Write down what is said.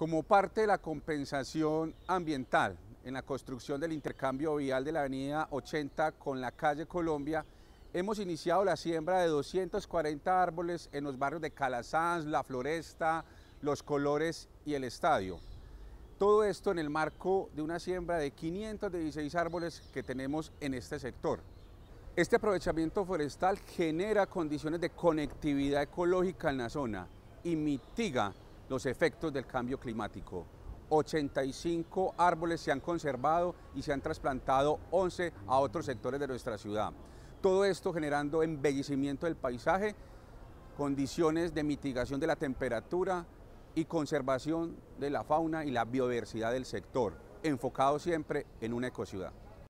como parte de la compensación ambiental en la construcción del intercambio vial de la avenida 80 con la calle Colombia, hemos iniciado la siembra de 240 árboles en los barrios de Calasanz, La Floresta, Los Colores y el Estadio. Todo esto en el marco de una siembra de 516 árboles que tenemos en este sector. Este aprovechamiento forestal genera condiciones de conectividad ecológica en la zona y mitiga los efectos del cambio climático. 85 árboles se han conservado y se han trasplantado 11 a otros sectores de nuestra ciudad. Todo esto generando embellecimiento del paisaje, condiciones de mitigación de la temperatura y conservación de la fauna y la biodiversidad del sector, enfocado siempre en una ecociudad.